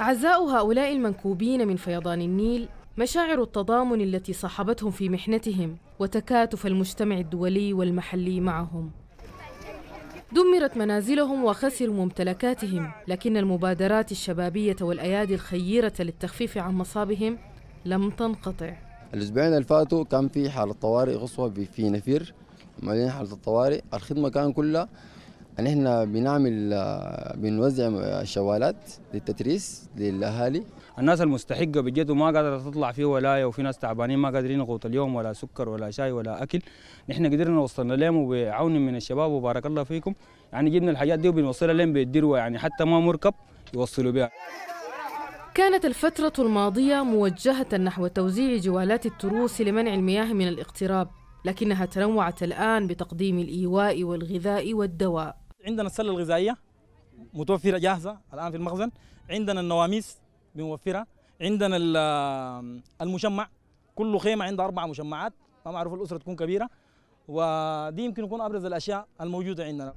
أعزاء هؤلاء المنكوبين من فيضان النيل مشاعر التضامن التي صاحبتهم في محنتهم وتكاتف المجتمع الدولي والمحلي معهم دمرت منازلهم وخسروا ممتلكاتهم لكن المبادرات الشبابية والأيادي الخيرة للتخفيف عن مصابهم لم تنقطع الأسبوعين اللي فاتوا كان في حالة طوارئ قصوى في نفير مليان حالة الطوارئ الخدمة كان كلها نحن يعني بنعمل بنوزع شوالات للتدريس للاهالي الناس المستحقه بجد وما قادره تطلع في ولايه وفي ناس تعبانين ما قادرين يغوط اليوم ولا سكر ولا شاي ولا اكل نحن قدرنا وصلنا لهم وبعون من الشباب وبارك الله فيكم يعني جبنا الحاجات دي وبنوصلها لهم بالدروه يعني حتى ما مركب يوصلوا بها كانت الفترة الماضية موجهة نحو توزيع جوالات التروس لمنع المياه من الاقتراب لكنها تنوعت الآن بتقديم الإيواء والغذاء والدواء عندنا السله الغذائيه متوفره جاهزه الان في المخزن عندنا النواميس بنوفرها عندنا المشمع كل خيمه عندها اربع مشمعات ما معروف الاسره تكون كبيره ودي يمكن يكون ابرز الاشياء الموجوده عندنا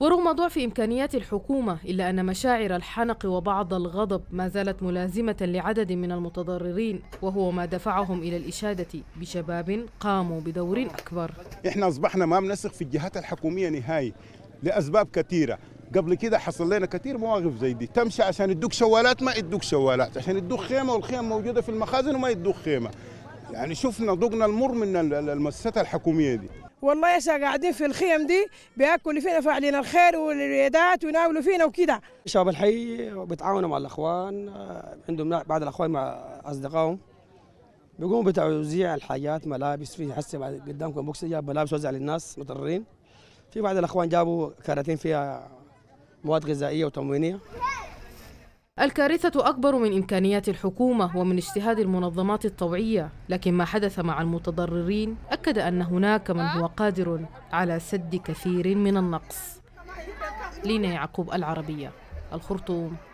ورغم ضعف إمكانيات الحكومة إلا أن مشاعر الحنق وبعض الغضب ما زالت ملازمة لعدد من المتضررين وهو ما دفعهم إلى الإشادة بشباب قاموا بدور أكبر إحنا أصبحنا ما بنثق في الجهات الحكومية نهائي لاسباب كثيره قبل كده حصل لنا كثير مواقف زي دي تمشي عشان يدوك شوالات ما يدوك شوالات عشان يدوك خيمه والخيمه موجوده في المخازن وما يدوك خيمه يعني شفنا ضقنا المر من المؤسسات الحكوميه دي والله يسا قاعدين في الخيم دي بياكلوا فينا فاعلين الخير والعيادات ويناولوا فينا وكده شباب الحي بيتعاونوا مع الاخوان عندهم بعض الاخوان مع اصدقائهم بيقوموا بتوزيع الحاجات ملابس في حسي قدامكم بوكس جاب ملابس وزع للناس مضطرين في بعض الاخوان جابوا كراتين فيها مواد غذائيه وتموينيه الكارثة أكبر من إمكانيات الحكومة ومن اجتهاد المنظمات الطوعية، لكن ما حدث مع المتضررين أكد أن هناك من هو قادر على سد كثير من النقص. لينا يعقوب العربية، الخرطوم.